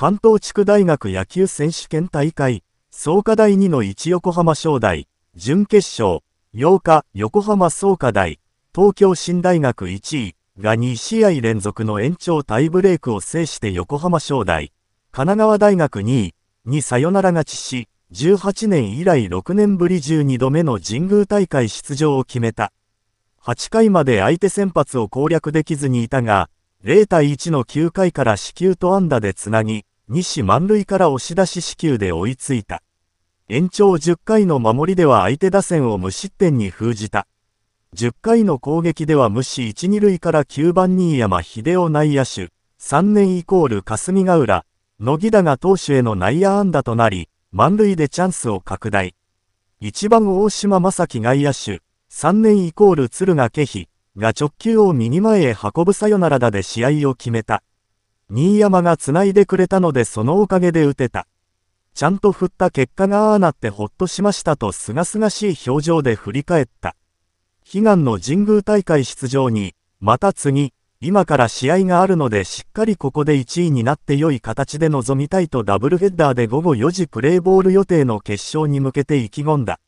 関東地区大学野球選手権大会、創価大2の1横浜商大、準決勝、8日、横浜創価大、東京新大学1位が2試合連続の延長タイブレークを制して横浜商大、神奈川大学2位にサヨナラ勝ちし、18年以来6年ぶり12度目の神宮大会出場を決めた。8回まで相手先発を攻略できずにいたが、0対1の9回から死球と安打でつなぎ、西満塁から押し出し支球で追いついた。延長10回の守りでは相手打線を無失点に封じた。10回の攻撃では無視1、2塁から9番新山秀夫内野手、3年イコール霞ヶ浦、野木田が投手への内野安打となり、満塁でチャンスを拡大。1番大島正樹外野手、3年イコール敦賀気比が直球を右前へ運ぶサヨナラだで試合を決めた。新山が繋いでくれたのでそのおかげで打てた。ちゃんと振った結果がああなってほっとしましたとすがすがしい表情で振り返った。悲願の神宮大会出場に、また次、今から試合があるのでしっかりここで1位になって良い形で臨みたいとダブルヘッダーで午後4時プレーボール予定の決勝に向けて意気込んだ。